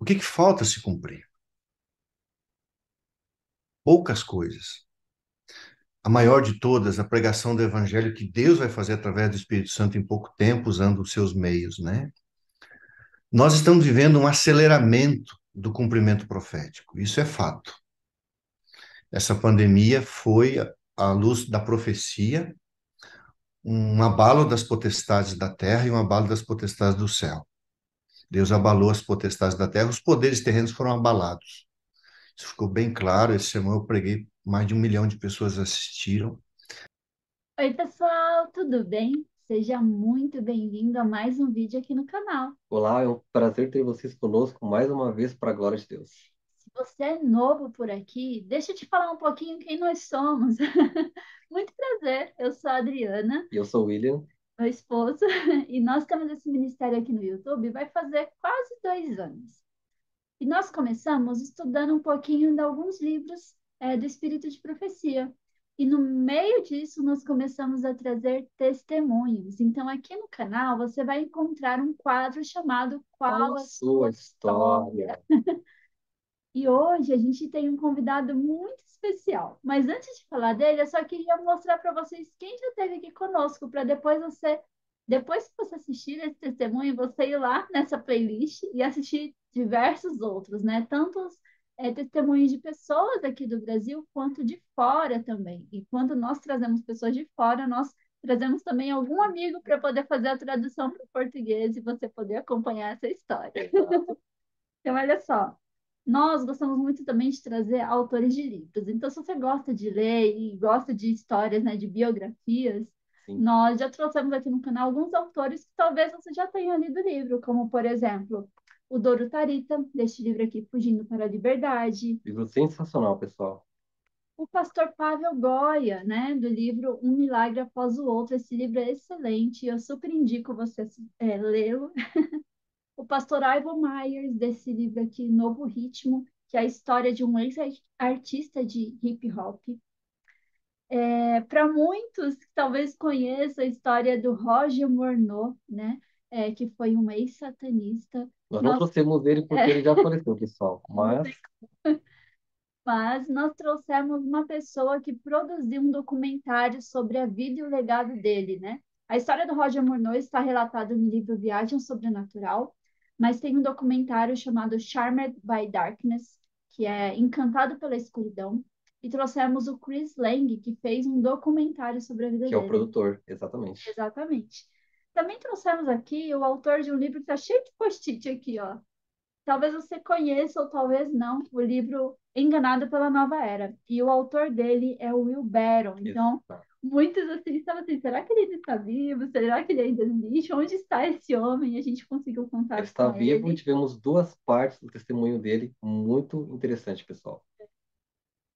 O que, que falta se cumprir? Poucas coisas. A maior de todas, a pregação do Evangelho que Deus vai fazer através do Espírito Santo em pouco tempo, usando os seus meios, né? Nós estamos vivendo um aceleramento do cumprimento profético, isso é fato. Essa pandemia foi, à luz da profecia, um abalo das potestades da terra e um abalo das potestades do céu. Deus abalou as potestades da terra, os poderes terrenos foram abalados. Isso ficou bem claro. Esse sermão eu preguei, mais de um milhão de pessoas assistiram. Oi, pessoal, tudo bem? Seja muito bem-vindo a mais um vídeo aqui no canal. Olá, é um prazer ter vocês conosco mais uma vez para a glória de Deus. Se você é novo por aqui, deixa eu te falar um pouquinho quem nós somos. muito prazer, eu sou a Adriana. E eu sou o William meu esposo, e nós temos esse ministério aqui no YouTube, vai fazer quase dois anos. E nós começamos estudando um pouquinho de alguns livros é, do Espírito de Profecia. E no meio disso, nós começamos a trazer testemunhos. Então, aqui no canal, você vai encontrar um quadro chamado Qual, Qual a Sua História? história? E hoje a gente tem um convidado muito especial. Mas antes de falar dele, eu só queria mostrar para vocês quem já esteve aqui conosco, para depois você, depois que você assistir esse testemunho, você ir lá nessa playlist e assistir diversos outros, né? Tantos é, testemunhos de pessoas aqui do Brasil quanto de fora também. E quando nós trazemos pessoas de fora, nós trazemos também algum amigo para poder fazer a tradução para o português e você poder acompanhar essa história. então, olha só nós gostamos muito também de trazer autores de livros. Então, se você gosta de ler e gosta de histórias, né, de biografias, Sim. nós já trouxemos aqui no canal alguns autores que talvez você já tenha lido o livro, como, por exemplo, o Doro Tarita, deste livro aqui, Fugindo para a Liberdade. Livro sensacional, pessoal. O pastor Pavel Goya, né, do livro Um Milagre Após o Outro. Esse livro é excelente, eu super indico você é, lê-lo. o pastor Ivo Myers, desse livro aqui, Novo Ritmo, que é a história de um ex-artista de hip hop. É, Para muitos, talvez conheçam a história do Roger Morneau, né? É, que foi um ex-satanista. Nós, não trouxemos ele porque é... ele já faleceu, pessoal, mas... mas nós trouxemos uma pessoa que produziu um documentário sobre a vida e o legado dele, né? A história do Roger Murnau está relatada no livro Viagem Sobrenatural, mas tem um documentário chamado Charmed by Darkness, que é Encantado pela Escuridão, e trouxemos o Chris Lang, que fez um documentário sobre a vida que dele. Que é o produtor, exatamente. Exatamente. Também trouxemos aqui o autor de um livro que está cheio de post-it aqui, ó. Talvez você conheça ou talvez não o livro Enganado pela Nova Era. E o autor dele é o Will Barron. Então, muitos assim estavam assim, será que ele ainda está vivo? Será que ele ainda existe? Onde está esse homem? A gente conseguiu contar ele está vivo, ele. tivemos duas partes do testemunho dele, muito interessante, pessoal.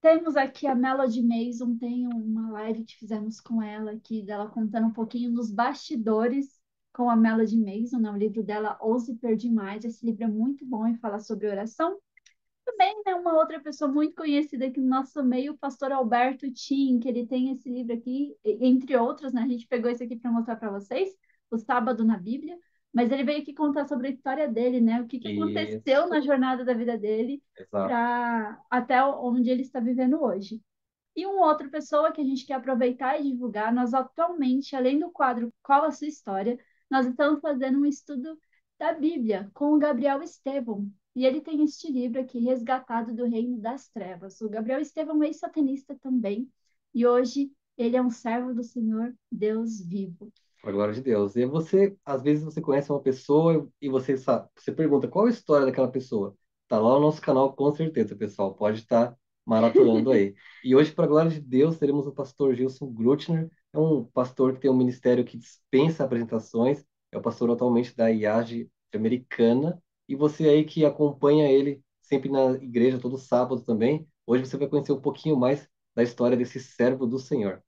Temos aqui a Melody Mason, tem uma live que fizemos com ela aqui, dela contando um pouquinho dos bastidores com a Melody Mason, né? o livro dela Ouse Perdi Mais. Esse livro é muito bom e fala sobre oração, também, né, uma outra pessoa muito conhecida aqui no nosso meio, o pastor Alberto Tim, que ele tem esse livro aqui, entre outros, né? A gente pegou esse aqui para mostrar para vocês, o Sábado na Bíblia, mas ele veio aqui contar sobre a história dele, né? O que, que aconteceu na jornada da vida dele para até onde ele está vivendo hoje. E uma outra pessoa que a gente quer aproveitar e divulgar, nós atualmente, além do quadro Qual a Sua História, nós estamos fazendo um estudo da Bíblia com o Gabriel Estevam, e ele tem este livro aqui, Resgatado do Reino das Trevas. O Gabriel Estevam é satanista também, e hoje ele é um servo do Senhor Deus vivo. A glória de Deus. E você, às vezes você conhece uma pessoa e você sabe, você pergunta qual é a história daquela pessoa. Tá lá no nosso canal com certeza, pessoal. Pode estar tá maratonando aí. e hoje, para a glória de Deus, teremos o pastor Gilson Grutner. É um pastor que tem um ministério que dispensa apresentações. É o pastor atualmente da IAG americana e você aí que acompanha ele sempre na igreja, todo sábado também, hoje você vai conhecer um pouquinho mais da história desse servo do Senhor.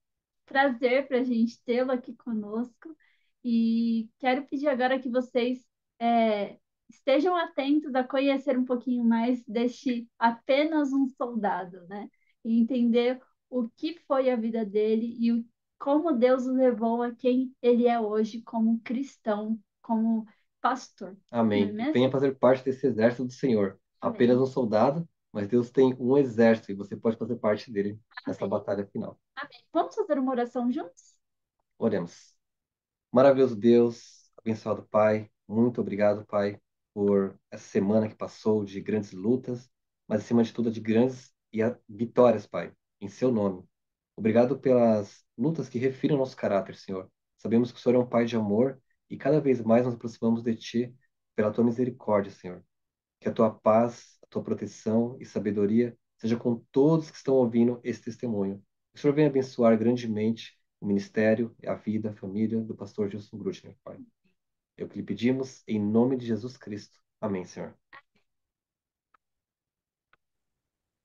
Prazer para a gente tê-lo aqui conosco. E quero pedir agora que vocês é, estejam atentos a conhecer um pouquinho mais deste apenas um soldado, né? E entender o que foi a vida dele e o, como Deus o levou a quem ele é hoje como cristão, como pastor. Amém. É Venha fazer parte desse exército do Senhor. Amém. Apenas um soldado, mas Deus tem um exército e você pode fazer parte dele Amém. nessa batalha final. Amém. Vamos fazer uma oração juntos? Oremos. Maravilhoso Deus, abençoado Pai, muito obrigado, Pai, por essa semana que passou de grandes lutas, mas acima de tudo de grandes e vitórias, Pai, em seu nome. Obrigado pelas lutas que refiram nosso caráter, Senhor. Sabemos que o Senhor é um Pai de amor e cada vez mais nos aproximamos de Ti pela Tua misericórdia, Senhor. Que a Tua paz, a Tua proteção e sabedoria seja com todos que estão ouvindo esse testemunho. Que o Senhor venha abençoar grandemente o ministério, a vida, a família do pastor Gilson Grutner, Pai. É o que lhe pedimos em nome de Jesus Cristo. Amém, Senhor.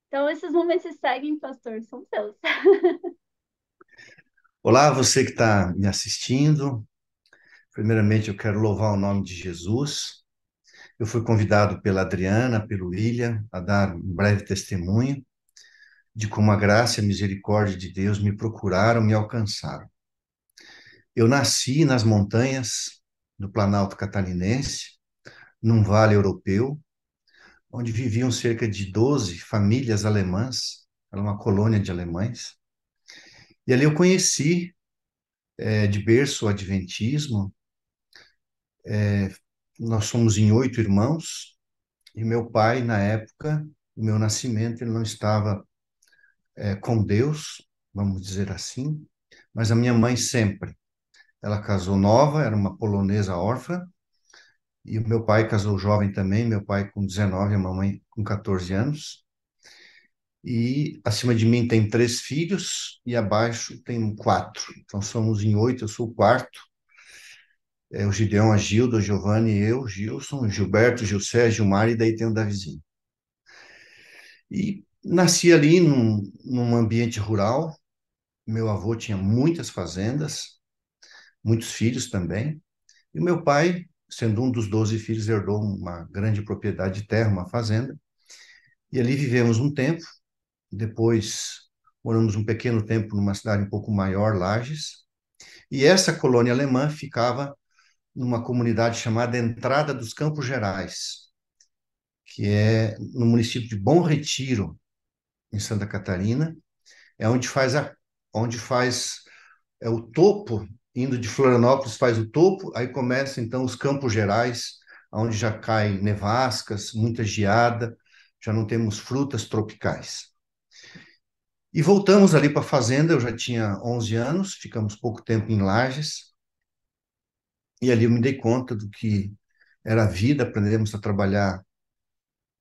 Então, esses momentos se seguem, pastor, são seus. Olá, você que está me assistindo, Primeiramente, eu quero louvar o nome de Jesus. Eu fui convidado pela Adriana, pelo William, a dar um breve testemunho de como a graça e a misericórdia de Deus me procuraram, me alcançaram. Eu nasci nas montanhas do Planalto Catarinense, num vale europeu, onde viviam cerca de 12 famílias alemãs, era uma colônia de alemães. E ali eu conheci é, de berço o Adventismo, é, nós somos em oito irmãos, e meu pai, na época do meu nascimento, ele não estava é, com Deus, vamos dizer assim, mas a minha mãe sempre. Ela casou nova, era uma polonesa órfã, e o meu pai casou jovem também, meu pai com 19, a mamãe com 14 anos. E acima de mim tem três filhos e abaixo tem quatro. Então somos em oito, eu sou o quarto é, o Gideão, a Gilda, o Giovanni, eu, Gilson, Gilberto, Gilcé, Gilmar, e daí tem o Davizinho. E nasci ali num, num ambiente rural, meu avô tinha muitas fazendas, muitos filhos também, e meu pai, sendo um dos doze filhos, herdou uma grande propriedade de terra, uma fazenda, e ali vivemos um tempo, depois moramos um pequeno tempo numa cidade um pouco maior, Lages, e essa colônia alemã ficava numa comunidade chamada Entrada dos Campos Gerais, que é no município de Bom Retiro, em Santa Catarina, é onde faz a, onde faz é o topo indo de Florianópolis faz o topo, aí começa então os Campos Gerais, onde já cai nevascas, muita geada, já não temos frutas tropicais. E voltamos ali para a fazenda, eu já tinha 11 anos, ficamos pouco tempo em Lages, e ali eu me dei conta do que era a vida, aprendemos a trabalhar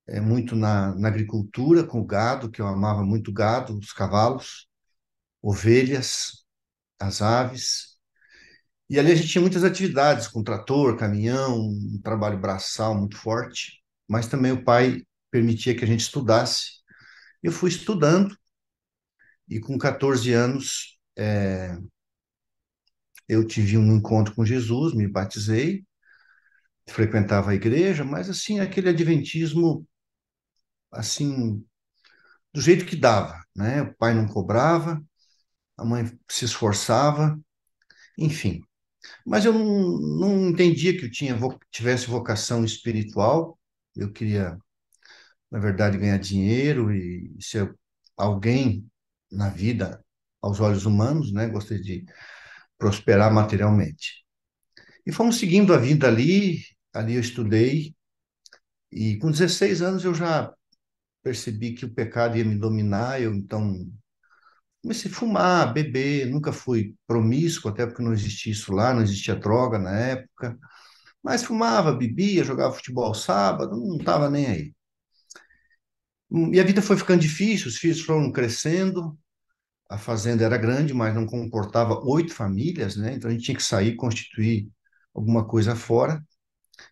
é, muito na, na agricultura com o gado, que eu amava muito gado, os cavalos, ovelhas, as aves. E ali a gente tinha muitas atividades, com trator, caminhão, um trabalho braçal muito forte, mas também o pai permitia que a gente estudasse. Eu fui estudando e com 14 anos é, eu tive um encontro com Jesus, me batizei, frequentava a igreja, mas assim, aquele adventismo, assim, do jeito que dava, né? O pai não cobrava, a mãe se esforçava, enfim. Mas eu não, não entendia que eu tinha, tivesse vocação espiritual, eu queria, na verdade, ganhar dinheiro e ser alguém na vida aos olhos humanos, né? Gostei de prosperar materialmente. E fomos seguindo a vida ali, ali eu estudei, e com 16 anos eu já percebi que o pecado ia me dominar, eu então comecei a fumar, beber, nunca fui promíscuo, até porque não existia isso lá, não existia droga na época, mas fumava, bebia, jogava futebol sábado, não estava nem aí. E a vida foi ficando difícil, os filhos foram crescendo, a fazenda era grande, mas não comportava oito famílias, né? Então a gente tinha que sair, constituir alguma coisa fora.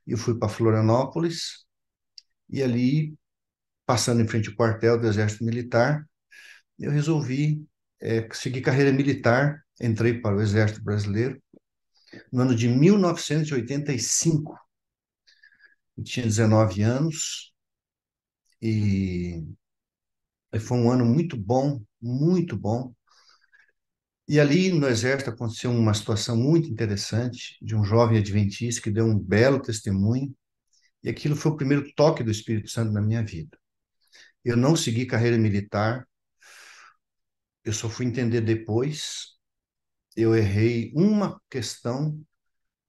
Eu fui para Florianópolis e ali, passando em frente ao quartel do Exército Militar, eu resolvi é, seguir carreira militar. Entrei para o Exército Brasileiro no ano de 1985. Eu tinha 19 anos e foi um ano muito bom muito bom. E ali no Exército aconteceu uma situação muito interessante de um jovem adventista que deu um belo testemunho, e aquilo foi o primeiro toque do Espírito Santo na minha vida. Eu não segui carreira militar, eu só fui entender depois. Eu errei uma questão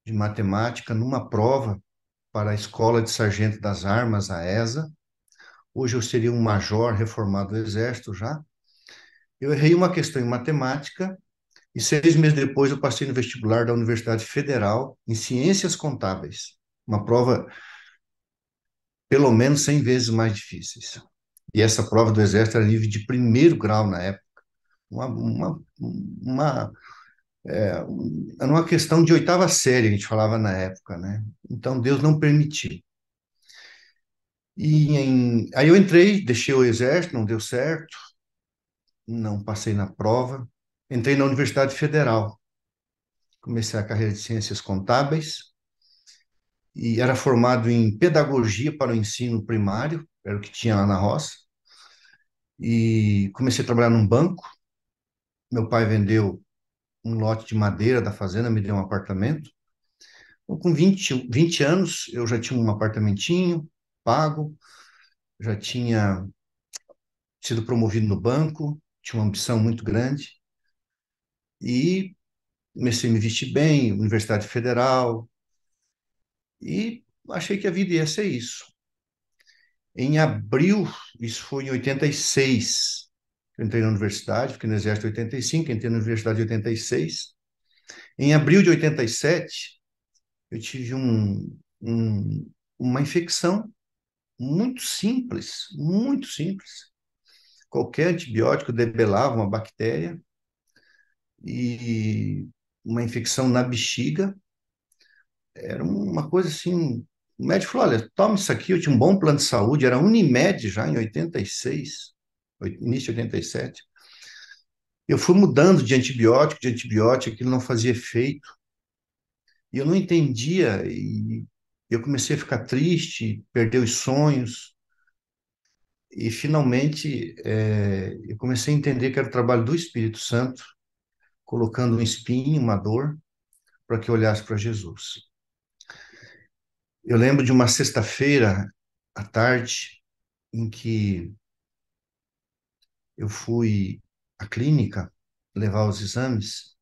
de matemática numa prova para a Escola de Sargento das Armas, a ESA. Hoje eu seria um major reformado do Exército já, eu errei uma questão em matemática e seis meses depois eu passei no vestibular da Universidade Federal em Ciências Contábeis, uma prova pelo menos 100 vezes mais difíceis. E essa prova do Exército era nível de primeiro grau na época. Uma, uma, uma, é, era uma questão de oitava série, a gente falava na época, né? Então Deus não permitiu. E em, aí eu entrei, deixei o exército, não deu certo, não passei na prova. Entrei na Universidade Federal. Comecei a carreira de Ciências Contábeis e era formado em Pedagogia para o Ensino Primário, era o que tinha lá na roça. E comecei a trabalhar num banco. Meu pai vendeu um lote de madeira da fazenda, me deu um apartamento. Então, com 20, 20 anos, eu já tinha um apartamentinho pago, já tinha sido promovido no banco, tinha uma ambição muito grande e comecei a me vestir bem, Universidade Federal, e achei que a vida ia ser isso. Em abril, isso foi em 86, eu entrei na universidade, fiquei no Exército em 85, entrei na universidade em 86. Em abril de 87, eu tive um, um, uma infecção muito simples, muito simples, qualquer antibiótico debelava uma bactéria e uma infecção na bexiga. Era uma coisa assim. O médico falou: olha, toma isso aqui. Eu tinha um bom plano de saúde, era Unimed já em 86, início de 87. Eu fui mudando de antibiótico, de antibiótico, aquilo não fazia efeito. E eu não entendia, e eu comecei a ficar triste, perder os sonhos e finalmente é, eu comecei a entender que era o trabalho do Espírito Santo, colocando um espinho, uma dor, para que eu olhasse para Jesus. Eu lembro de uma sexta-feira à tarde em que eu fui à clínica levar os exames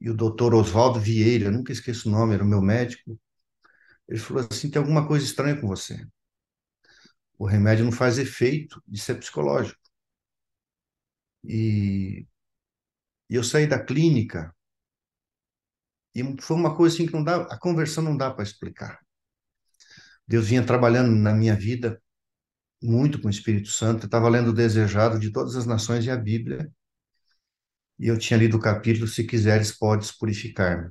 e o doutor Oswaldo Vieira, nunca esqueço o nome, era o meu médico, ele falou assim: tem alguma coisa estranha com você o remédio não faz efeito de ser psicológico. E, e eu saí da clínica e foi uma coisa assim que não dá, a conversão não dá para explicar. Deus vinha trabalhando na minha vida muito com o Espírito Santo, estava lendo o Desejado de todas as nações e a Bíblia. E eu tinha lido o capítulo Se quiseres podes purificar-me.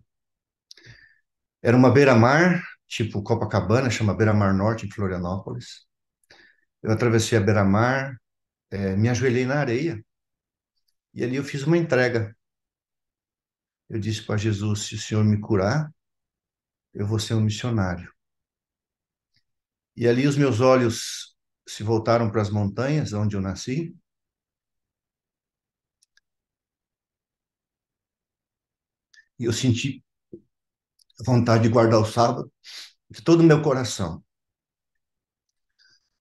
Era uma beira-mar, tipo Copacabana, chama Beira-Mar Norte em Florianópolis. Eu atravessei a beira-mar, é, me ajoelhei na areia e ali eu fiz uma entrega. Eu disse para Jesus: se o Senhor me curar, eu vou ser um missionário. E ali os meus olhos se voltaram para as montanhas onde eu nasci. E eu senti vontade de guardar o sábado de todo o meu coração.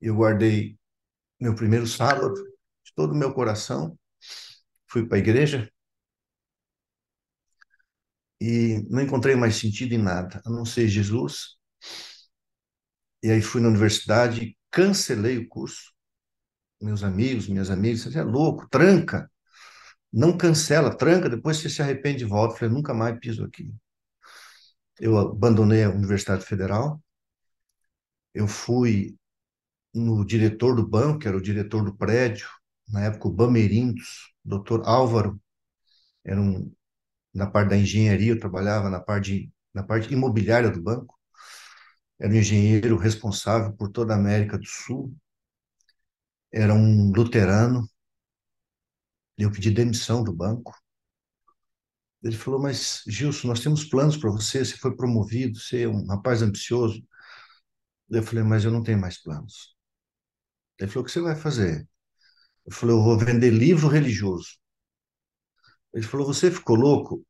Eu guardei meu primeiro sábado de todo o meu coração, fui para a igreja e não encontrei mais sentido em nada, a não ser Jesus. E aí fui na universidade, cancelei o curso. Meus amigos, minhas amigas, você é louco, tranca. Não cancela, tranca, depois você se arrepende e volta. Eu falei, nunca mais piso aqui. Eu abandonei a Universidade Federal. Eu fui no diretor do banco, que era o diretor do prédio, na época o Bamerindos, doutor Álvaro, era um, na parte da engenharia, eu trabalhava na parte, na parte imobiliária do banco, era um engenheiro responsável por toda a América do Sul, era um luterano, eu pedi demissão do banco. Ele falou, mas Gilson, nós temos planos para você, você foi promovido, você é um rapaz ambicioso. Eu falei, mas eu não tenho mais planos. Ele falou: O que você vai fazer? Eu falei: Eu vou vender livro religioso. Ele falou: Você ficou louco?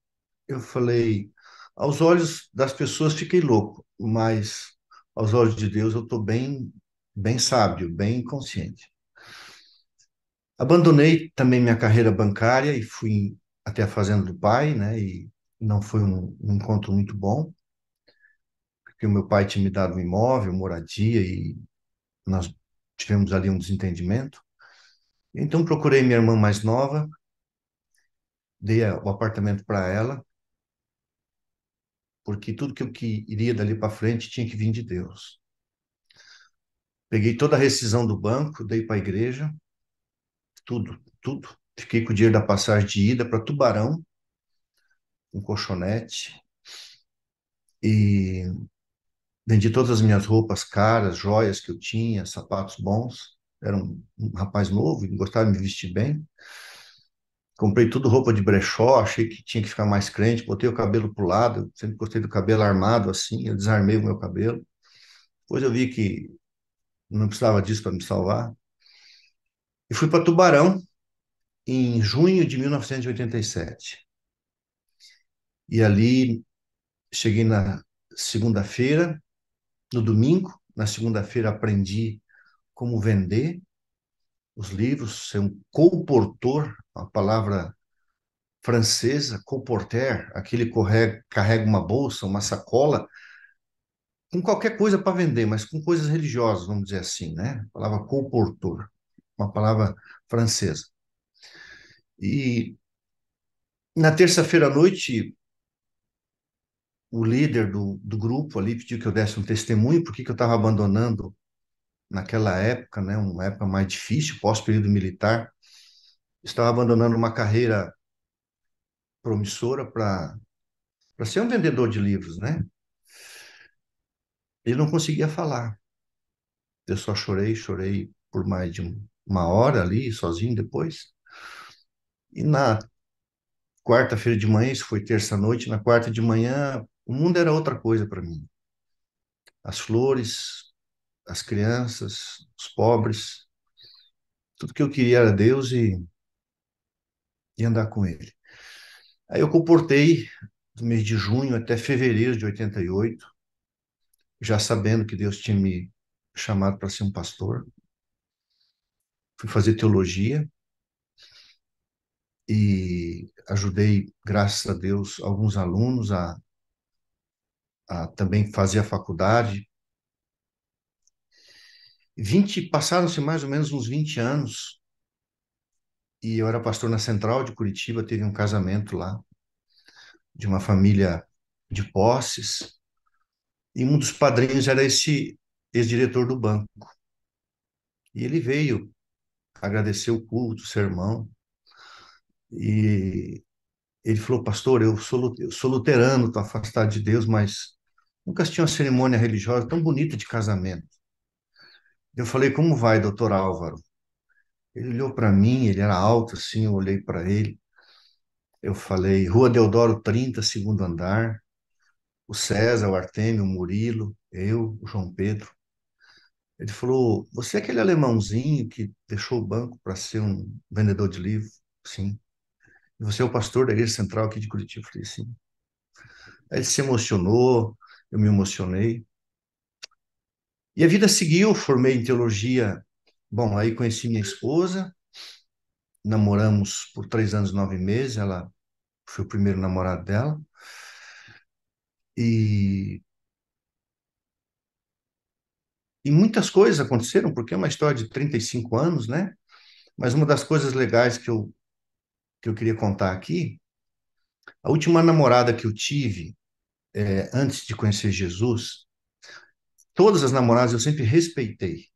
Eu falei: Aos olhos das pessoas fiquei louco, mas aos olhos de Deus eu estou bem, bem sábio, bem consciente. Abandonei também minha carreira bancária e fui até a fazenda do pai, né? E não foi um, um encontro muito bom, porque o meu pai tinha me dado um imóvel, moradia e nós tivemos ali um desentendimento. Então procurei minha irmã mais nova, dei o apartamento para ela, porque tudo que eu que iria dali para frente tinha que vir de Deus. Peguei toda a rescisão do banco, dei para a igreja, tudo, tudo. Fiquei com o dinheiro da passagem de ida para Tubarão, um colchonete, e Vendi todas as minhas roupas caras, joias que eu tinha, sapatos bons. Era um, um rapaz novo gostava de me vestir bem. Comprei tudo roupa de brechó, achei que tinha que ficar mais crente, botei o cabelo para o lado, sempre gostei do cabelo armado assim, eu desarmei o meu cabelo. Depois eu vi que não precisava disso para me salvar. E fui para Tubarão em junho de 1987. E ali cheguei na segunda-feira, no domingo, na segunda-feira aprendi como vender os livros, ser um comportor, uma palavra francesa, comporter, aquele que carrega uma bolsa, uma sacola, com qualquer coisa para vender, mas com coisas religiosas, vamos dizer assim, né? A palavra comportor, uma palavra francesa. E na terça-feira à noite, o líder do, do grupo ali pediu que eu desse um testemunho porque que eu estava abandonando naquela época, né, uma época mais difícil, pós-período militar, estava abandonando uma carreira promissora para para ser um vendedor de livros, né? Ele não conseguia falar. Eu só chorei, chorei por mais de uma hora ali, sozinho depois. E na quarta-feira de manhã, isso foi terça-noite, na quarta de manhã, o mundo era outra coisa para mim. As flores, as crianças, os pobres, tudo que eu queria era Deus e, e andar com Ele. Aí eu comportei do mês de junho até fevereiro de 88, já sabendo que Deus tinha me chamado para ser um pastor. Fui fazer teologia e ajudei, graças a Deus, alguns alunos a também fazia faculdade. 20, passaram-se mais ou menos uns 20 anos e eu era pastor na Central de Curitiba, teve um casamento lá de uma família de posses e um dos padrinhos era esse ex-diretor do banco. E ele veio agradecer o culto, o sermão, e ele falou, pastor, eu sou, eu sou luterano, estou afastado de Deus, mas Nunca tinha uma cerimônia religiosa tão bonita de casamento. Eu falei, como vai, doutor Álvaro? Ele olhou para mim, ele era alto assim, eu olhei para ele. Eu falei, Rua Deodoro 30, segundo andar. O César, o Artêmio, o Murilo, eu, o João Pedro. Ele falou, você é aquele alemãozinho que deixou o banco para ser um vendedor de livro? Sim. E você é o pastor da Igreja Central aqui de Curitiba? Eu falei, sim. Aí ele se emocionou, eu me emocionei. E a vida seguiu, formei em teologia. Bom, aí conheci minha esposa, namoramos por três anos e nove meses, ela foi o primeiro namorado dela. E, e muitas coisas aconteceram, porque é uma história de 35 anos, né? Mas uma das coisas legais que eu, que eu queria contar aqui, a última namorada que eu tive, é, antes de conhecer Jesus, todas as namoradas eu sempre respeitei,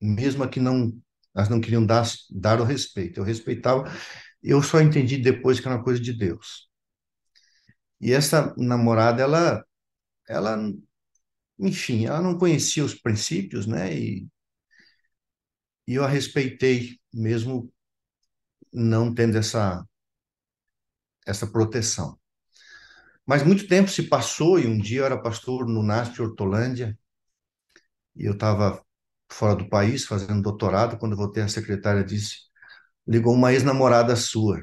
mesmo que não elas não queriam dar, dar o respeito. Eu respeitava, eu só entendi depois que era uma coisa de Deus. E essa namorada, ela, ela, enfim, ela não conhecia os princípios, né? E, e eu a respeitei, mesmo não tendo essa, essa proteção. Mas muito tempo se passou e um dia eu era pastor no NASP Hortolândia e eu estava fora do país fazendo doutorado. Quando voltei, a secretária disse: ligou uma ex-namorada sua.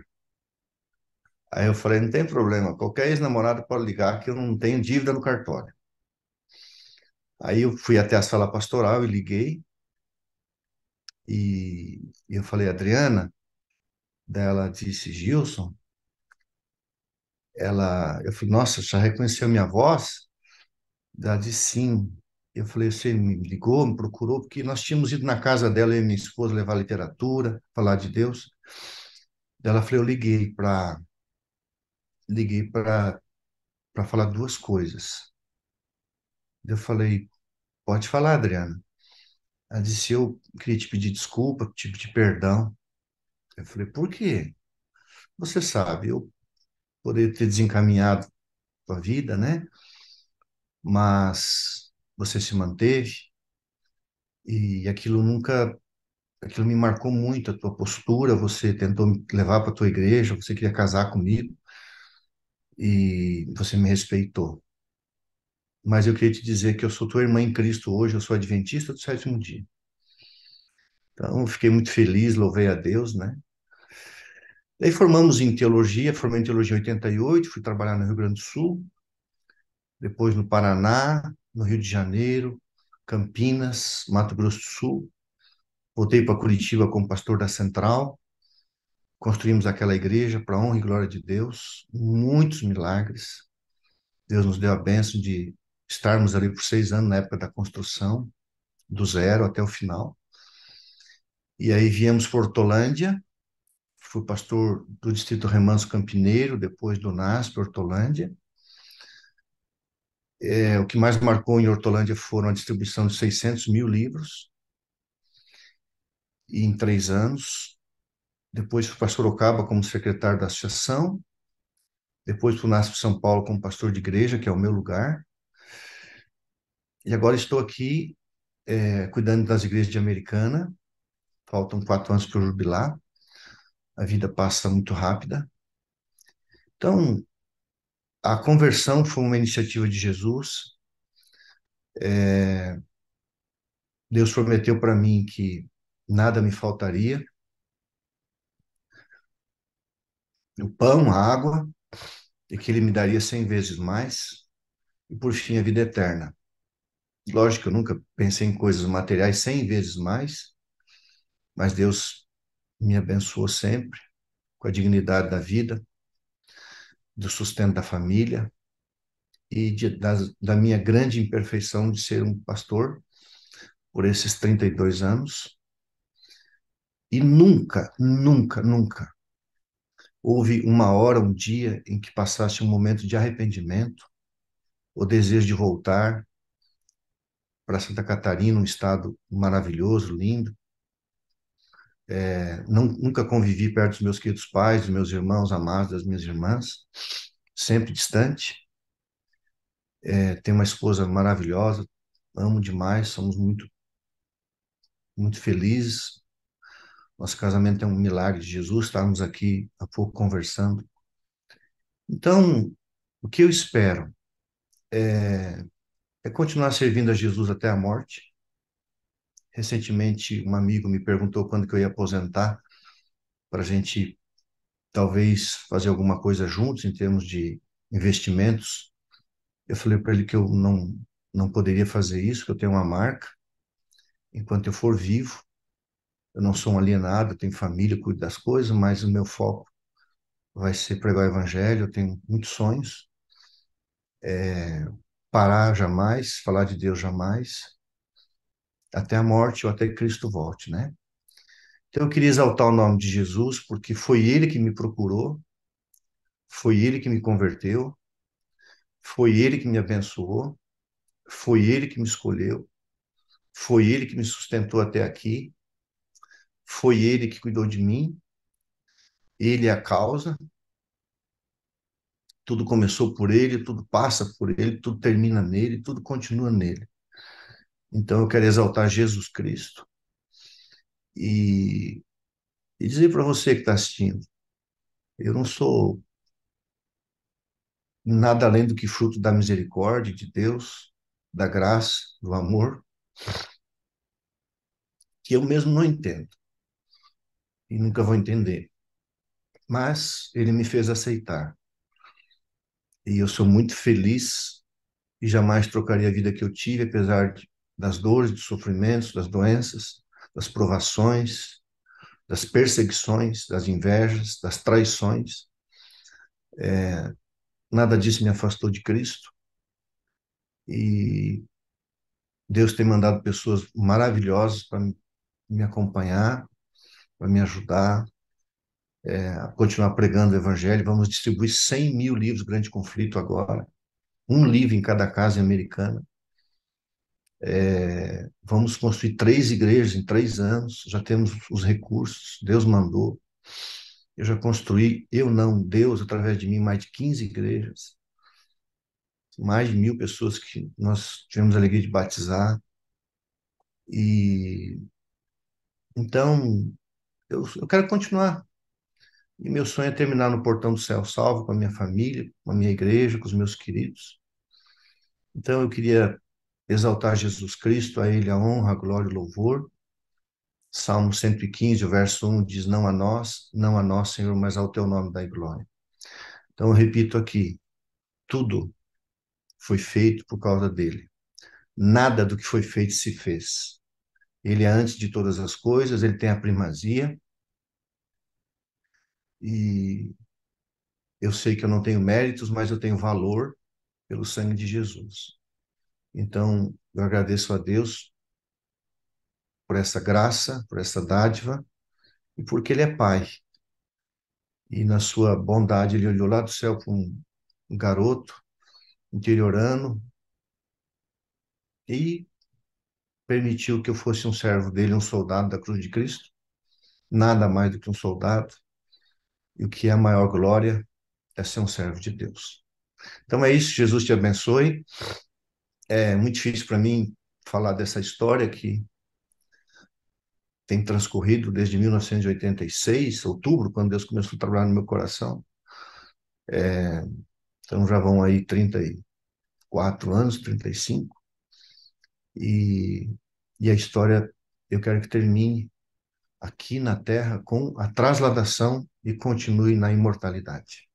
Aí eu falei: não tem problema, qualquer ex-namorada pode ligar que eu não tenho dívida no cartório. Aí eu fui até a sala pastoral e liguei e eu falei: Adriana, dela disse: Gilson ela, eu falei, nossa, já reconheceu minha voz? Ela disse sim. Eu falei, você me ligou, me procurou, porque nós tínhamos ido na casa dela, e minha esposa, levar literatura, falar de Deus. Ela falou, eu liguei para liguei para para falar duas coisas. Eu falei, pode falar, Adriana. Ela disse, eu queria te pedir desculpa, te pedir perdão. Eu falei, por quê? Você sabe, eu poder ter desencaminhado a vida, né? Mas você se manteve e aquilo nunca aquilo me marcou muito a tua postura, você tentou me levar para tua igreja, você queria casar comigo e você me respeitou. Mas eu queria te dizer que eu sou tua irmã em Cristo hoje, eu sou adventista do sétimo dia. Então, fiquei muito feliz, louvei a Deus, né? Daí formamos em teologia, formei em teologia em 88, fui trabalhar no Rio Grande do Sul, depois no Paraná, no Rio de Janeiro, Campinas, Mato Grosso do Sul. Voltei para Curitiba como pastor da Central. Construímos aquela igreja para honra e glória de Deus, muitos milagres. Deus nos deu a bênção de estarmos ali por seis anos na época da construção, do zero até o final. E aí viemos para Hortolândia, fui pastor do Distrito Remanso Campineiro, depois do NASP, Hortolândia. É, o que mais marcou em Hortolândia foram a distribuição de 600 mil livros em três anos. Depois fui pastor Ocaba como secretário da associação. Depois fui NASP São Paulo como pastor de igreja, que é o meu lugar. E agora estou aqui é, cuidando das igrejas de Americana. Faltam quatro anos para eu jubilar a vida passa muito rápida. Então, a conversão foi uma iniciativa de Jesus. É, Deus prometeu para mim que nada me faltaria. O pão, a água, e que ele me daria cem vezes mais, e por fim a vida eterna. Lógico que eu nunca pensei em coisas materiais cem vezes mais, mas Deus me abençoou sempre com a dignidade da vida, do sustento da família e de, da, da minha grande imperfeição de ser um pastor por esses 32 anos. E nunca, nunca, nunca houve uma hora, um dia em que passasse um momento de arrependimento ou desejo de voltar para Santa Catarina, um estado maravilhoso, lindo, é, não, nunca convivi perto dos meus queridos pais, dos meus irmãos amados, das minhas irmãs, sempre distante. É, tenho uma esposa maravilhosa, amo demais, somos muito, muito felizes. Nosso casamento é um milagre de Jesus, estávamos aqui há pouco conversando. Então, o que eu espero é, é continuar servindo a Jesus até a morte Recentemente, um amigo me perguntou quando que eu ia aposentar para a gente talvez fazer alguma coisa juntos em termos de investimentos. Eu falei para ele que eu não não poderia fazer isso, que eu tenho uma marca. Enquanto eu for vivo, eu não sou um alienado, eu tenho família, eu cuido das coisas, mas o meu foco vai ser pregar o evangelho. Eu tenho muitos sonhos. É, parar jamais, falar de Deus jamais até a morte ou até que Cristo volte, né? Então eu queria exaltar o nome de Jesus porque foi ele que me procurou, foi ele que me converteu, foi ele que me abençoou, foi ele que me escolheu, foi ele que me sustentou até aqui, foi ele que cuidou de mim, ele é a causa. Tudo começou por ele, tudo passa por ele, tudo termina nele, tudo continua nele. Então eu quero exaltar Jesus Cristo e, e dizer para você que está assistindo: eu não sou nada além do que fruto da misericórdia de Deus, da graça, do amor, que eu mesmo não entendo e nunca vou entender. Mas ele me fez aceitar. E eu sou muito feliz e jamais trocaria a vida que eu tive, apesar de das dores, dos sofrimentos, das doenças, das provações, das perseguições, das invejas, das traições. É, nada disso me afastou de Cristo. E Deus tem mandado pessoas maravilhosas para me acompanhar, para me ajudar é, a continuar pregando o Evangelho. Vamos distribuir 100 mil livros Grande Conflito agora, um livro em cada casa americana. É, vamos construir três igrejas em três anos, já temos os recursos, Deus mandou. Eu já construí, eu não, Deus, através de mim, mais de 15 igrejas, mais de mil pessoas que nós tivemos a alegria de batizar. E então eu, eu quero continuar. E meu sonho é terminar no portão do céu salvo com a minha família, com a minha igreja, com os meus queridos. Então eu queria exaltar Jesus Cristo, a Ele a honra, a glória e louvor. Salmo 115, verso 1 diz: Não a nós, não a nós, Senhor, mas ao teu nome dai glória. Então, eu repito aqui: tudo foi feito por causa dele. Nada do que foi feito se fez. Ele é antes de todas as coisas, ele tem a primazia. E eu sei que eu não tenho méritos, mas eu tenho valor pelo sangue de Jesus. Então, eu agradeço a Deus por essa graça, por essa dádiva e porque Ele é Pai. E na sua bondade, Ele olhou lá do céu para um, garoto interiorano e permitiu que eu fosse um servo dele, um soldado da cruz de Cristo, nada mais do que um soldado. E o que é a maior glória é ser um servo de Deus. Então é isso, Jesus te abençoe é muito difícil para mim falar dessa história que tem transcorrido desde 1986, outubro, quando Deus começou a trabalhar no meu coração. É, então já vão aí 34 anos, 35. E, e a história eu quero que termine aqui na Terra com a trasladação e continue na imortalidade.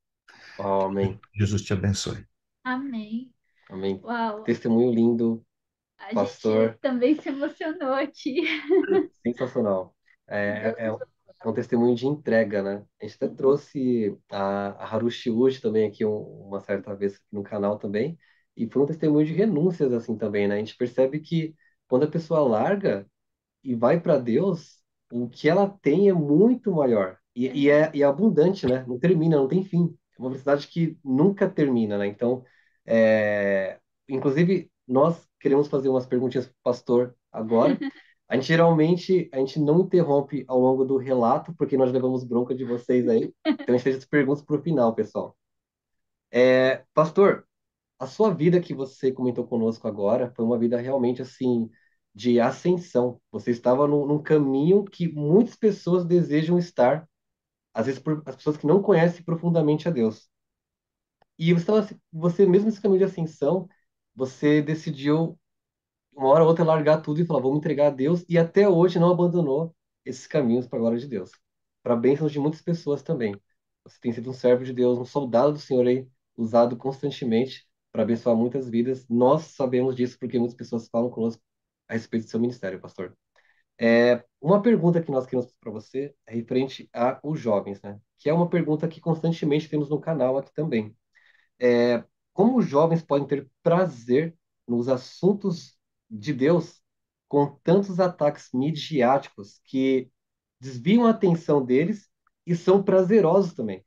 Amém. Jesus te abençoe. Amém. Amém. Uau. Testemunho lindo. A pastor. gente também se emocionou aqui. Sensacional. É, é, é, é, um testemunho de entrega, né? A gente até trouxe a, a Harushi hoje também aqui um, uma certa vez no canal também. E foi um testemunho de renúncias, assim, também, né? A gente percebe que quando a pessoa larga e vai para Deus, o que ela tem é muito maior. E, e, é, e é abundante, né? Não termina, não tem fim. É uma velocidade que nunca termina, né? Então, é, inclusive, nós queremos fazer umas perguntinhas para o pastor agora. A gente geralmente a gente não interrompe ao longo do relato, porque nós levamos bronca de vocês aí. Então a gente deixa as perguntas para o final, pessoal. É, pastor, a sua vida que você comentou conosco agora foi uma vida realmente assim de ascensão. Você estava num, num caminho que muitas pessoas desejam estar, às vezes por, as pessoas que não conhecem profundamente a Deus. E você, tava, você mesmo nesse caminho de ascensão, você decidiu uma hora ou outra largar tudo e falar, vamos entregar a Deus, e até hoje não abandonou esses caminhos para a glória de Deus. Para a bênção de muitas pessoas também. Você tem sido um servo de Deus, um soldado do Senhor aí, usado constantemente para abençoar muitas vidas. Nós sabemos disso porque muitas pessoas falam conosco a respeito do seu ministério, pastor. É, uma pergunta que nós queremos para você é referente aos jovens, né? Que é uma pergunta que constantemente temos no canal aqui também é, como os jovens podem ter prazer nos assuntos de Deus com tantos ataques midiáticos que desviam a atenção deles e são prazerosos também.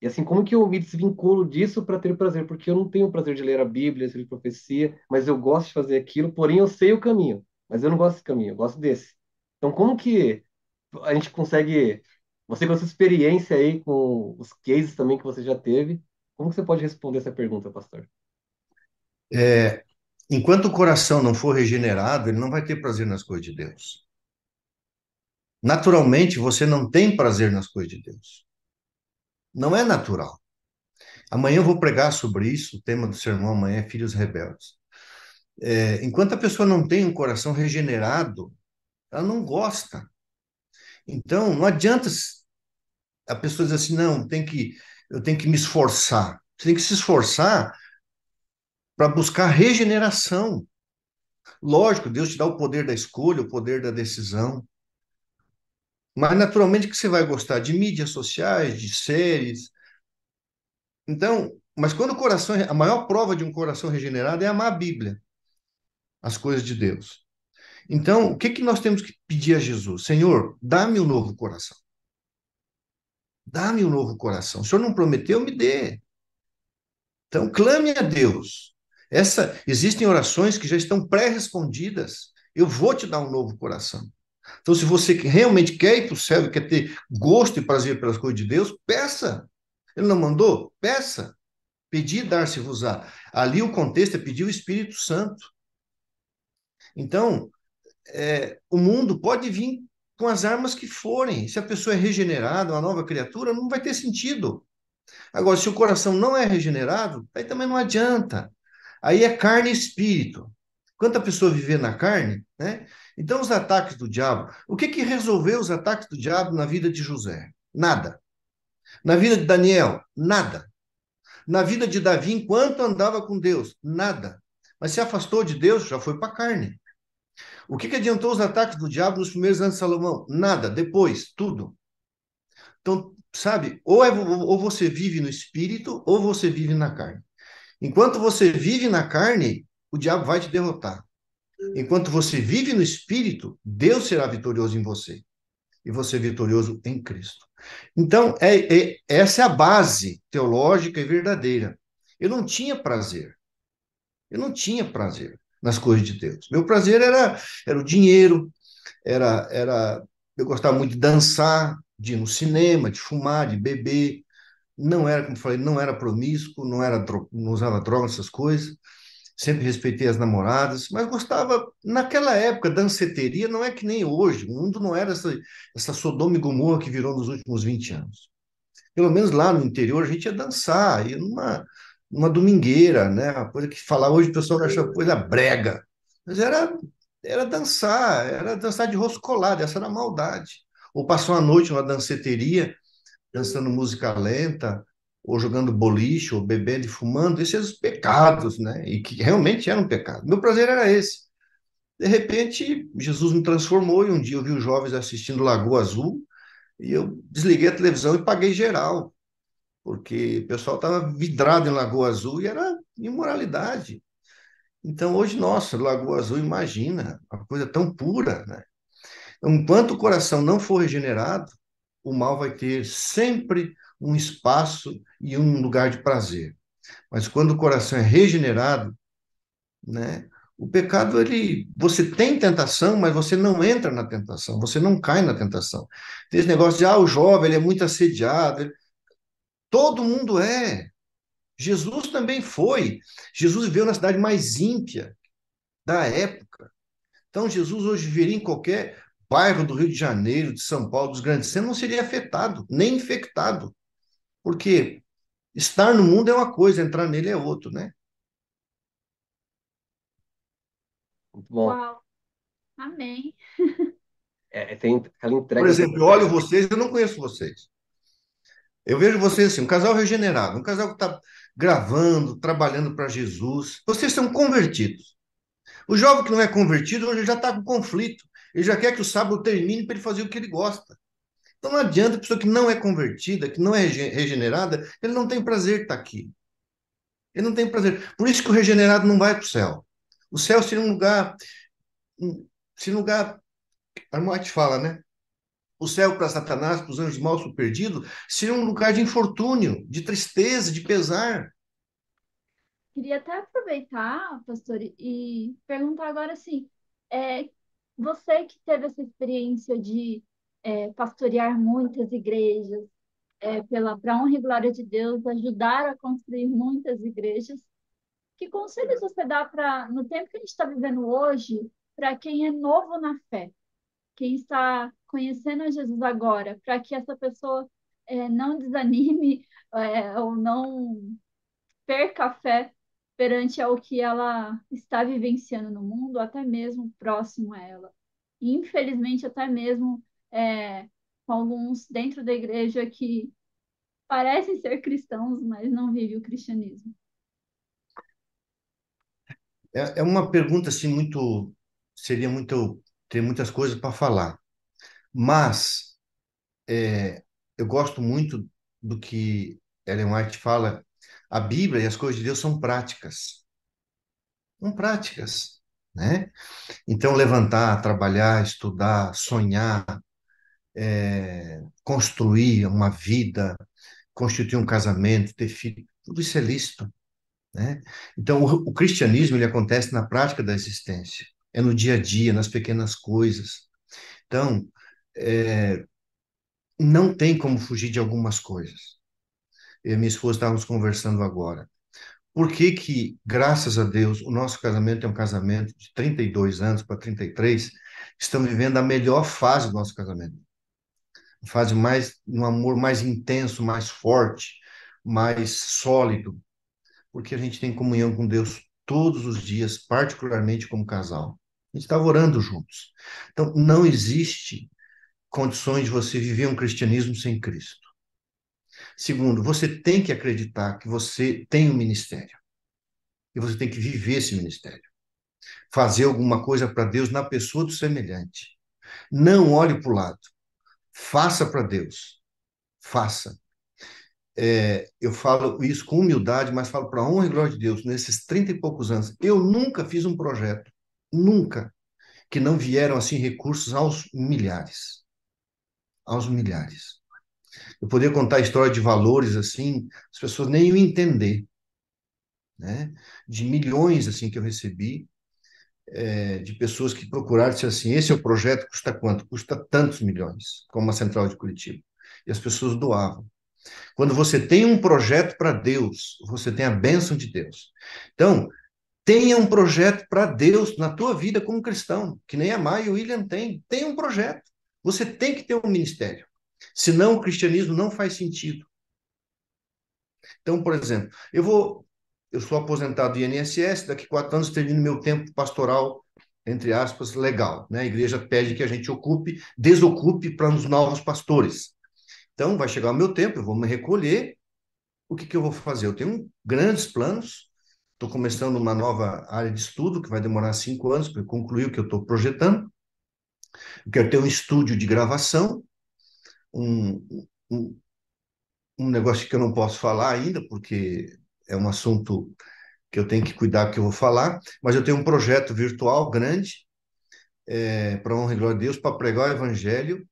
E assim, como que eu me desvinculo disso para ter prazer? Porque eu não tenho o prazer de ler a Bíblia, de ler profecia, mas eu gosto de fazer aquilo, porém eu sei o caminho. Mas eu não gosto desse caminho, eu gosto desse. Então, como que a gente consegue... Você com essa experiência aí, com os cases também que você já teve, como você pode responder essa pergunta, pastor? É, enquanto o coração não for regenerado, ele não vai ter prazer nas coisas de Deus. Naturalmente, você não tem prazer nas coisas de Deus. Não é natural. Amanhã eu vou pregar sobre isso, o tema do sermão amanhã é Filhos Rebeldes. É, enquanto a pessoa não tem um coração regenerado, ela não gosta. Então, não adianta a pessoa dizer assim, não, tem que eu tenho que me esforçar. Você tem que se esforçar para buscar regeneração. Lógico, Deus te dá o poder da escolha, o poder da decisão. Mas naturalmente que você vai gostar de mídias sociais, de séries. Então, mas quando o coração, a maior prova de um coração regenerado é amar a Bíblia, as coisas de Deus. Então, o que que nós temos que pedir a Jesus? Senhor, dá-me um novo coração. Dá-me um novo coração. O Senhor não prometeu, me dê. Então, clame a Deus. Essa, existem orações que já estão pré-respondidas. Eu vou te dar um novo coração. Então, se você realmente quer ir para o céu e quer ter gosto e prazer pelas coisas de Deus, peça. Ele não mandou? Peça. Pedir, dar-se-vos-á. Ali o contexto é pedir o Espírito Santo. Então, é, o mundo pode vir com as armas que forem. Se a pessoa é regenerada, uma nova criatura, não vai ter sentido. Agora, se o coração não é regenerado, aí também não adianta. Aí é carne e espírito. Quanto a pessoa viver na carne, né? Então, os ataques do diabo. O que que resolveu os ataques do diabo na vida de José? Nada. Na vida de Daniel? Nada. Na vida de Davi, enquanto andava com Deus? Nada. Mas se afastou de Deus, já foi para a carne. O que, que adiantou os ataques do diabo nos primeiros anos de Salomão? Nada, depois, tudo. Então, sabe, ou, é, ou você vive no espírito, ou você vive na carne. Enquanto você vive na carne, o diabo vai te derrotar. Enquanto você vive no espírito, Deus será vitorioso em você. E você é vitorioso em Cristo. Então, é, é, essa é a base teológica e verdadeira. Eu não tinha prazer. Eu não tinha prazer nas coisas de Deus. Meu prazer era, era o dinheiro, era, era eu gostava muito de dançar, de ir no cinema, de fumar, de beber. Não era, como falei, não era promíscuo, não, era, não usava droga, essas coisas. Sempre respeitei as namoradas, mas gostava, naquela época, danceteria não é que nem hoje. O mundo não era essa, essa Sodoma e Gomorra que virou nos últimos 20 anos. Pelo menos lá no interior, a gente ia dançar, ia numa, uma domingueira, né? Uma coisa que falar hoje o pessoal tá acha coisa brega. Mas era, era dançar, era dançar de rosto colado, essa era a maldade. Ou passar uma noite numa danceteria, dançando música lenta, ou jogando boliche, ou bebendo e fumando, esses eram os pecados, né? E que realmente eram um pecado. Meu prazer era esse. De repente, Jesus me transformou e um dia eu vi os jovens assistindo Lagoa Azul e eu desliguei a televisão e paguei geral porque o pessoal estava vidrado em Lagoa Azul e era imoralidade. Então, hoje, nossa, Lagoa Azul, imagina, uma coisa tão pura, né? Então, enquanto o coração não for regenerado, o mal vai ter sempre um espaço e um lugar de prazer. Mas quando o coração é regenerado, né? O pecado ele, você tem tentação, mas você não entra na tentação, você não cai na tentação. Tem esse negócio de ah, o jovem ele é muito assediado. Ele... Todo mundo é. Jesus também foi. Jesus viveu na cidade mais ímpia da época. Então, Jesus hoje viria em qualquer bairro do Rio de Janeiro, de São Paulo, dos grandes centros, não seria afetado, nem infectado. Porque estar no mundo é uma coisa, entrar nele é outro, né? Muito bom. Uau. Amém. É, é tem aquela entrega. Por exemplo, eu olho vocês, eu não conheço vocês. Eu vejo vocês assim, um casal regenerado, um casal que está gravando, trabalhando para Jesus. Vocês são convertidos. O jovem que não é convertido, ele já está com conflito. Ele já quer que o sábado termine para ele fazer o que ele gosta. Então não adianta a pessoa que não é convertida, que não é regenerada, ele não tem prazer estar tá aqui. Ele não tem prazer. Por isso que o regenerado não vai para o céu. O céu seria um lugar. Seria um lugar. A Moate fala, né? o céu para Satanás, para os anjos maus para o perdido, seria um lugar de infortúnio, de tristeza, de pesar. Queria até aproveitar, pastor, e perguntar agora assim: é, você que teve essa experiência de é, pastorear muitas igrejas, é, pela para honra e glória de Deus, ajudar a construir muitas igrejas, que conselhos você dá para no tempo que a gente está vivendo hoje para quem é novo na fé? quem está conhecendo a Jesus agora, para que essa pessoa é, não desanime é, ou não perca a fé perante ao que ela está vivenciando no mundo, até mesmo próximo a ela. infelizmente, até mesmo é, alguns dentro da igreja que parecem ser cristãos, mas não vivem o cristianismo. É, é uma pergunta assim muito seria muito tem muitas coisas para falar. Mas é, eu gosto muito do que Ellen White fala. A Bíblia e as coisas de Deus são práticas. São práticas, né? Então, levantar, trabalhar, estudar, sonhar, é, construir uma vida, constituir um casamento, ter filho, tudo isso é lícito. Né? Então, o, o cristianismo ele acontece na prática da existência é no dia a dia, nas pequenas coisas. Então, é, não tem como fugir de algumas coisas. Eu e minha esposa estávamos conversando agora. Por que que, graças a Deus, o nosso casamento é um casamento de 32 anos para 33, estamos vivendo a melhor fase do nosso casamento. Uma fase mais, um amor mais intenso, mais forte, mais sólido, porque a gente tem comunhão com Deus todos os dias, particularmente como casal. A gente estava orando juntos. Então, não existe condições de você viver um cristianismo sem Cristo. Segundo, você tem que acreditar que você tem um ministério. E você tem que viver esse ministério. Fazer alguma coisa para Deus na pessoa do semelhante. Não olhe para o lado. Faça para Deus. Faça. É, eu falo isso com humildade, mas falo para a honra e glória de Deus. Nesses 30 e poucos anos, eu nunca fiz um projeto nunca que não vieram assim recursos aos milhares. Aos milhares. Eu poderia contar a história de valores assim, as pessoas nem iam entender. Né? De milhões assim que eu recebi é, de pessoas que procuraram se assim, esse é o projeto, custa quanto? Custa tantos milhões, como a Central de Curitiba. E as pessoas doavam. Quando você tem um projeto para Deus, você tem a bênção de Deus. Então, Tenha um projeto para Deus na tua vida como cristão, que nem a Maia e o William têm. Tenha um projeto. Você tem que ter um ministério. Senão o cristianismo não faz sentido. Então, por exemplo, eu vou, eu sou aposentado do INSS, daqui quatro anos termino meu tempo pastoral, entre aspas, legal. Né? A igreja pede que a gente ocupe, desocupe para os novos pastores. Então, vai chegar o meu tempo, eu vou me recolher. O que, que eu vou fazer? Eu tenho grandes planos, Estou começando uma nova área de estudo que vai demorar cinco anos para concluir o que eu estou projetando. Eu quero ter um estúdio de gravação, um, um, um negócio que eu não posso falar ainda, porque é um assunto que eu tenho que cuidar que eu vou falar, mas eu tenho um projeto virtual grande, é, para honra e glória a Deus, para pregar o evangelho,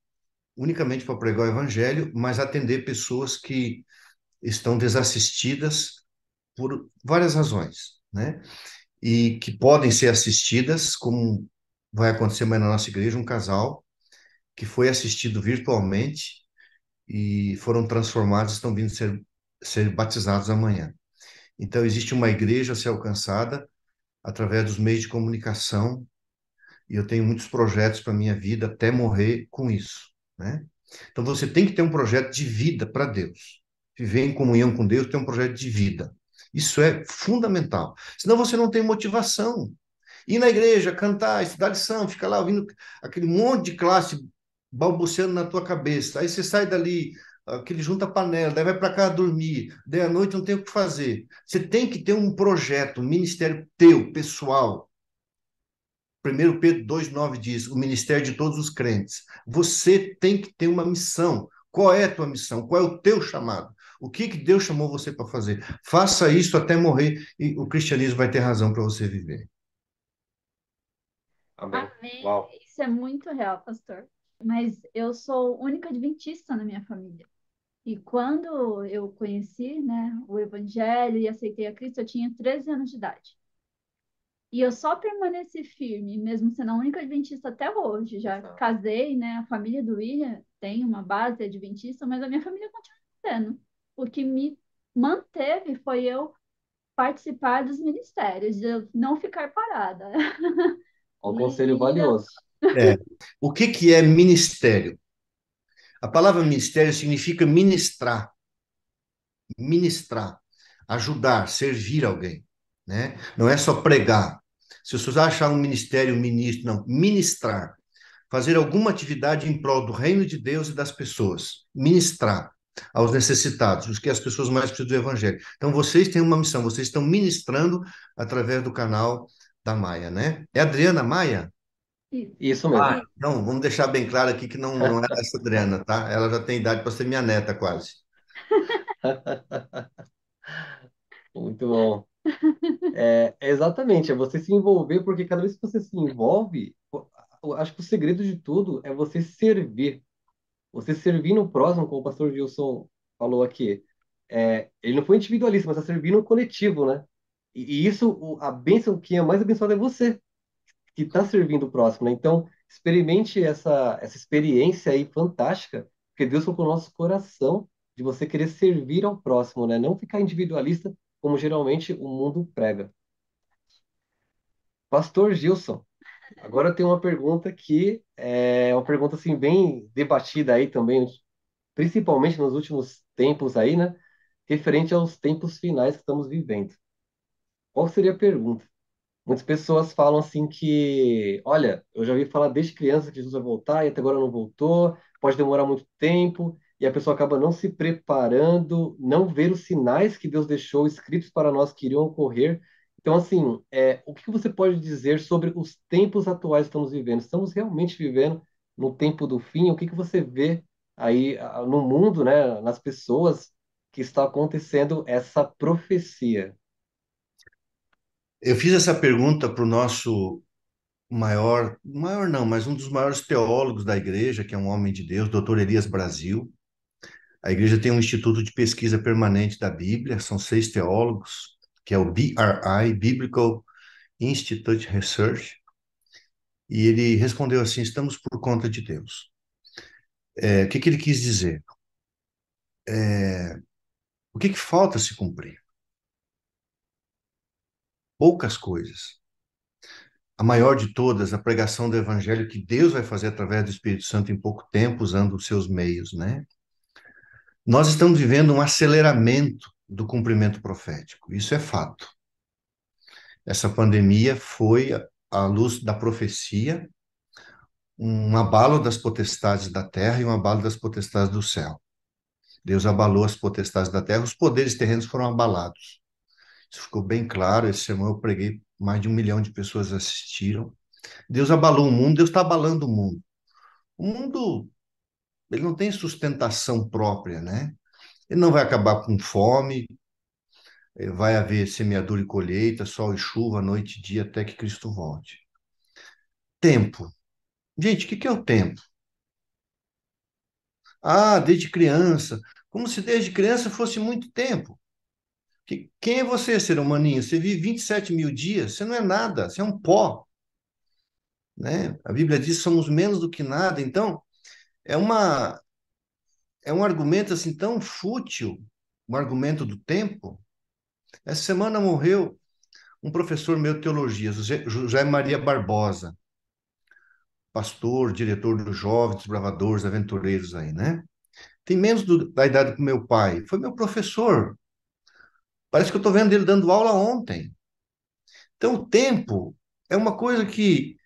unicamente para pregar o evangelho, mas atender pessoas que estão desassistidas por várias razões, né? E que podem ser assistidas, como vai acontecer mais na nossa igreja, um casal que foi assistido virtualmente e foram transformados, estão vindo ser, ser batizados amanhã. Então, existe uma igreja a ser alcançada através dos meios de comunicação e eu tenho muitos projetos para minha vida até morrer com isso, né? Então você tem que ter um projeto de vida para Deus. Viver em comunhão com Deus tem um projeto de vida. Isso é fundamental. Senão você não tem motivação. Ir na igreja, cantar, estudar lição, ficar lá ouvindo aquele monte de classe balbuciando na tua cabeça. Aí você sai dali, aquele junta panela, daí vai para casa dormir, daí à noite não tem o que fazer. Você tem que ter um projeto, um ministério teu, pessoal. 1 Pedro 2,9 diz: o ministério de todos os crentes. Você tem que ter uma missão. Qual é a tua missão? Qual é o teu chamado? O que, que Deus chamou você para fazer? Faça isso até morrer e o cristianismo vai ter razão para você viver. Amém. Amém. Uau. Isso é muito real, pastor. Mas eu sou única adventista na minha família. E quando eu conheci né, o Evangelho e aceitei a Cristo, eu tinha 13 anos de idade. E eu só permaneci firme, mesmo sendo a única adventista até hoje. Já casei, né? A família do William tem uma base adventista, mas a minha família continua sendo o que me manteve foi eu participar dos ministérios, de não ficar parada. Um conselho valioso. É. O que, que é ministério? A palavra ministério significa ministrar, ministrar, ajudar, servir alguém, né? Não é só pregar. Se vocês achar um ministério, um ministro, não, ministrar, fazer alguma atividade em prol do reino de Deus e das pessoas, ministrar aos necessitados, os que as pessoas mais precisam do evangelho. Então vocês têm uma missão, vocês estão ministrando através do canal da Maia, né? É Adriana Maia? Isso mesmo. Ah, não, vamos deixar bem claro aqui que não, não é essa Adriana, tá? Ela já tem idade para ser minha neta quase. Muito bom. É, exatamente, é você se envolver, porque cada vez que você se envolve, acho que o segredo de tudo é você servir. Você servir no próximo, como o pastor Wilson falou aqui, é, ele não foi individualista, mas está servindo o coletivo, né? E, e, isso, a bênção que é mais abençoada é você, que está servindo o próximo, né? Então, experimente essa, essa experiência aí fantástica, porque Deus colocou o nosso coração de você querer servir ao próximo, né? Não ficar individualista, como geralmente o mundo prega. Pastor Gilson, Agora tem uma pergunta que é uma pergunta assim bem debatida aí também, principalmente nos últimos tempos aí, né? Referente aos tempos finais que estamos vivendo. Qual seria a pergunta? Muitas pessoas falam assim que, olha, eu já ouvi falar desde criança que Jesus vai voltar e até agora não voltou, pode demorar muito tempo, e a pessoa acaba não se preparando, não ver os sinais que Deus deixou escritos para nós que iriam ocorrer então, assim, é, o que você pode dizer sobre os tempos atuais que estamos vivendo? Estamos realmente vivendo no tempo do fim? O que, que você vê aí no mundo, né, nas pessoas, que está acontecendo essa profecia? Eu fiz essa pergunta para o nosso maior, maior não, mas um dos maiores teólogos da igreja, que é um homem de Deus, Dr. Elias Brasil. A igreja tem um instituto de pesquisa permanente da Bíblia, são seis teólogos que é o BRI, Biblical Institute Research, e ele respondeu assim: estamos por conta de Deus. É, o que, que, ele quis dizer? É, o que, que falta se cumprir? Poucas coisas. A maior de todas, a pregação do Evangelho que Deus vai fazer através do Espírito Santo em pouco tempo, usando os seus meios, né? Nós estamos vivendo um aceleramento do cumprimento profético. Isso é fato. Essa pandemia foi, à luz da profecia, um abalo das potestades da terra e um abalo das potestades do céu. Deus abalou as potestades da terra, os poderes terrenos foram abalados. Isso ficou bem claro. Esse sermão eu preguei, mais de um milhão de pessoas assistiram. Deus abalou o mundo, Deus está abalando o mundo. O mundo ele não tem sustentação própria, né? Ele não vai acabar com fome, eh, vai haver semeadura e colheita, sol e chuva, noite e dia, até que Cristo volte. Tempo. Gente, o que é o tempo? Ah, desde criança. Como se desde criança fosse muito tempo. Quem é você, ser humaninho? Você vive 27 mil dias, você não é nada, você é um pó. Né? A Bíblia diz que somos menos do que nada. Então, é uma, é um argumento assim tão fútil, um argumento do tempo. Essa semana morreu um professor meu de teologia, José Maria Barbosa, pastor, diretor dos jovens, bravadores, aventureiros aí, né? Tem menos do, da idade do meu pai. Foi meu professor. Parece que eu estou vendo ele dando aula ontem. Então, o tempo é uma coisa que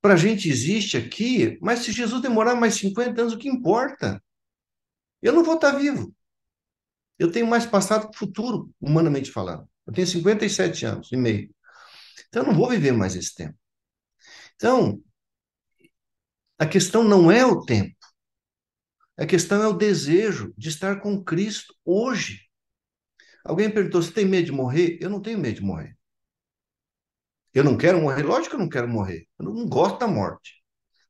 para a gente existe aqui, mas se Jesus demorar mais 50 anos, o que importa? Eu não vou estar tá vivo. Eu tenho mais passado que futuro, humanamente falando. Eu tenho 57 anos e meio. Então, eu não vou viver mais esse tempo. Então, a questão não é o tempo. A questão é o desejo de estar com Cristo hoje. Alguém perguntou: se tem medo de morrer? Eu não tenho medo de morrer. Eu não quero morrer, lógico que eu não quero morrer. Eu não gosto da morte.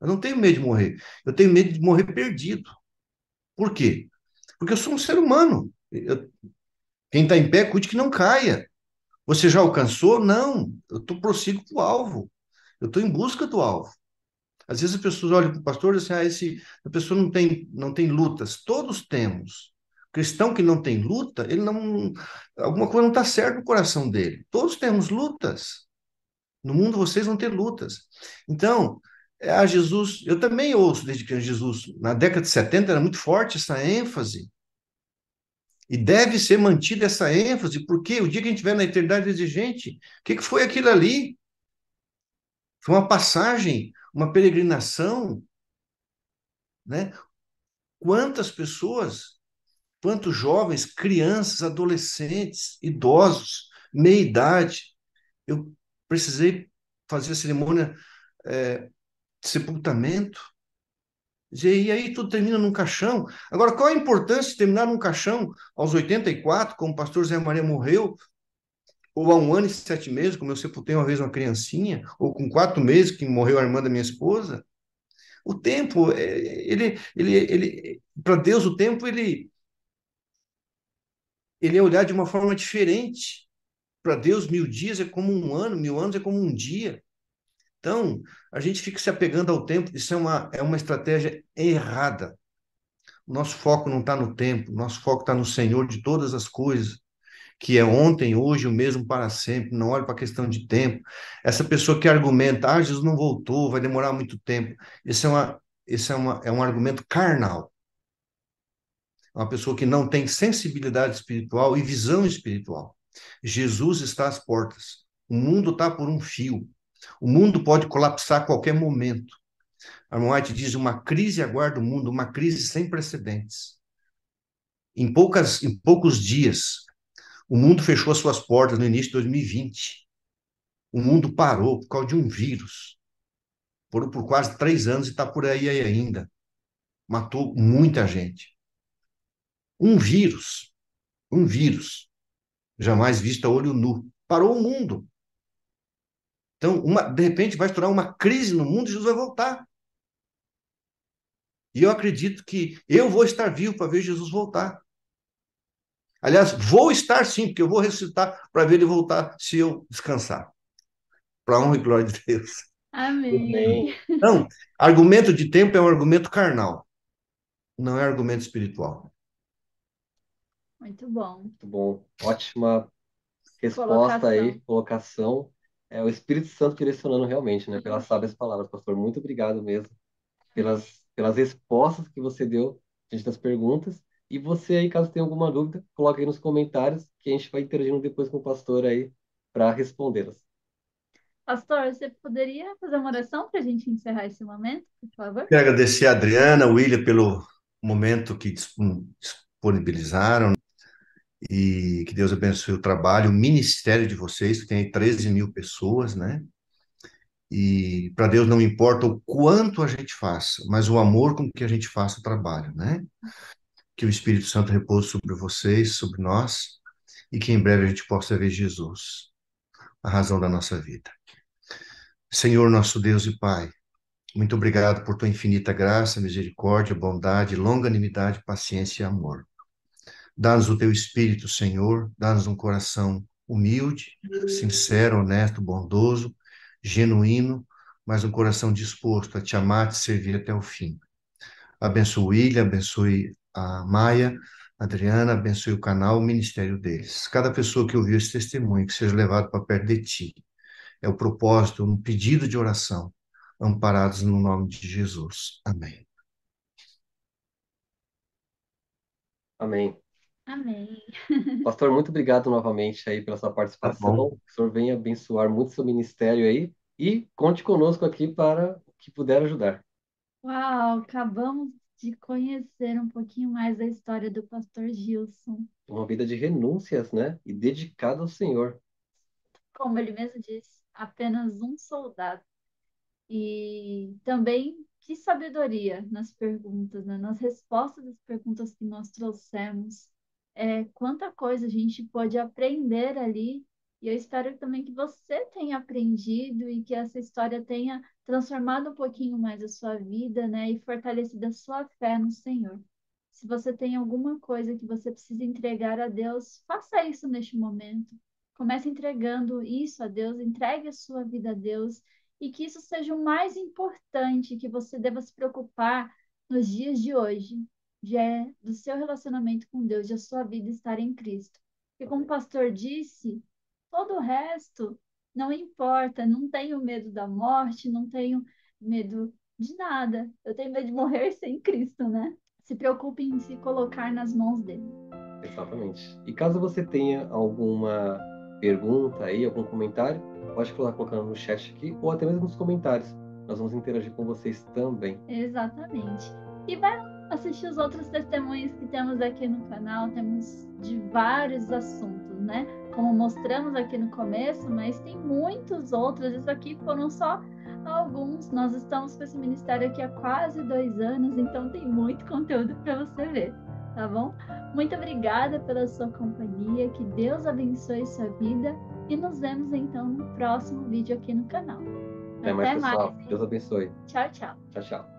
Eu não tenho medo de morrer. Eu tenho medo de morrer perdido. Por quê? Porque eu sou um ser humano. Eu... Quem está em pé, cuide que não caia. Você já alcançou? Não. Eu tô, prossigo para o alvo. Eu estou em busca do alvo. Às vezes as pessoas olham para o pastor e dizem ah, esse, a pessoa não tem, não tem lutas. Todos temos. Cristão que não tem luta, ele não. Alguma coisa não está certa no coração dele. Todos temos lutas. No mundo vocês vão ter lutas. Então, é, a ah, Jesus, eu também ouço desde que Jesus, na década de 70 era muito forte essa ênfase. E deve ser mantida essa ênfase, porque o dia que a gente estiver na eternidade exigente o que, que foi aquilo ali? Foi uma passagem, uma peregrinação, né? Quantas pessoas, quantos jovens, crianças, adolescentes, idosos, meia idade, eu precisei fazer a cerimônia é, de sepultamento. E aí tudo termina num caixão. Agora, qual a importância de terminar num caixão aos 84, como o pastor Zé Maria morreu, ou há um ano e sete meses, como eu sepultei uma vez uma criancinha, ou com quatro meses, que morreu a irmã da minha esposa? O tempo, é, ele, ele, ele para Deus, o tempo, ele, ele é olhar de uma forma diferente. Para Deus, mil dias é como um ano, mil anos é como um dia. Então, a gente fica se apegando ao tempo, isso é uma, é uma estratégia errada. O nosso foco não está no tempo, nosso foco está no Senhor de todas as coisas, que é ontem, hoje, o mesmo para sempre, não olha para a questão de tempo. Essa pessoa que argumenta, ah, Jesus não voltou, vai demorar muito tempo, isso é, uma, isso é, uma, é um argumento carnal. É uma pessoa que não tem sensibilidade espiritual e visão espiritual. Jesus está às portas. O mundo está por um fio. O mundo pode colapsar a qualquer momento. Aaron White diz: uma crise aguarda o mundo, uma crise sem precedentes. Em, poucas, em poucos dias, o mundo fechou as suas portas no início de 2020. O mundo parou por causa de um vírus. Por, por quase três anos e está por aí ainda. Matou muita gente. Um vírus, um vírus jamais vista a olho nu. Parou o mundo. Então, uma, de repente, vai estourar uma crise no mundo e Jesus vai voltar. E eu acredito que eu vou estar vivo para ver Jesus voltar. Aliás, vou estar sim, porque eu vou ressuscitar para ver ele voltar se eu descansar. Para honra e glória de Deus. Amém. Então, argumento de tempo é um argumento carnal, não é argumento espiritual. Muito bom. Muito bom. Ótima resposta colocação. aí, colocação. É o Espírito Santo direcionando realmente, né? Pelas sábias palavras, pastor. Muito obrigado mesmo pelas, pelas respostas que você deu diante das perguntas. E você aí, caso tenha alguma dúvida, coloque aí nos comentários que a gente vai interagindo depois com o pastor aí para respondê-las. Pastor, você poderia fazer uma oração para a gente encerrar esse momento, por favor? Quero agradecer a Adriana, a William, pelo momento que disponibilizaram. E que Deus abençoe o trabalho, o ministério de vocês, que tem 13 mil pessoas, né? E para Deus não importa o quanto a gente faça, mas o amor com que a gente faça o trabalho, né? Que o Espírito Santo repouse sobre vocês, sobre nós, e que em breve a gente possa ver Jesus, a razão da nossa vida. Senhor nosso Deus e Pai, muito obrigado por tua infinita graça, misericórdia, bondade, longanimidade, paciência e amor. Dá-nos o teu espírito, Senhor, dá-nos um coração humilde, sincero, honesto, bondoso, genuíno, mas um coração disposto a te amar, te servir até o fim. Abençoe o William, abençoe a Maia, Adriana, abençoe o canal, o ministério deles. Cada pessoa que ouviu esse testemunho, que seja levado para perto de ti. É o propósito, um pedido de oração, amparados no nome de Jesus. Amém. Amém. Amém. Pastor, muito obrigado novamente aí pela sua participação. Tá o senhor venha abençoar muito seu ministério aí e conte conosco aqui para o que puder ajudar. Uau, acabamos de conhecer um pouquinho mais a história do pastor Gilson. Uma vida de renúncias, né? E dedicada ao Senhor. Como ele mesmo disse, apenas um soldado. E também que sabedoria nas perguntas, né? nas respostas das perguntas que nós trouxemos é, quanta coisa a gente pode aprender ali. E eu espero também que você tenha aprendido e que essa história tenha transformado um pouquinho mais a sua vida, né? E fortalecido a sua fé no Senhor. Se você tem alguma coisa que você precisa entregar a Deus, faça isso neste momento. Comece entregando isso a Deus, entregue a sua vida a Deus e que isso seja o mais importante que você deva se preocupar nos dias de hoje, já é do seu relacionamento com Deus, de a sua vida estar em Cristo. Porque, como o pastor disse, todo o resto não importa, não tenho medo da morte, não tenho medo de nada. Eu tenho medo de morrer sem Cristo, né? Se preocupe em se colocar nas mãos dele. Exatamente. E caso você tenha alguma pergunta aí, algum comentário, pode colocar colocando no chat aqui ou até mesmo nos comentários. Nós vamos interagir com vocês também. Exatamente. E vai assistir os outros testemunhos que temos aqui no canal, temos de vários assuntos, né? Como mostramos aqui no começo, mas tem muitos outros. Isso aqui foram só alguns. Nós estamos com esse ministério aqui há quase dois anos, então tem muito conteúdo para você ver, tá bom? Muito obrigada pela sua companhia, que Deus abençoe sua vida e nos vemos então no próximo vídeo aqui no canal. Até, Até mais, pessoal. Mais, Deus abençoe. Tchau, tchau. Tchau, tchau.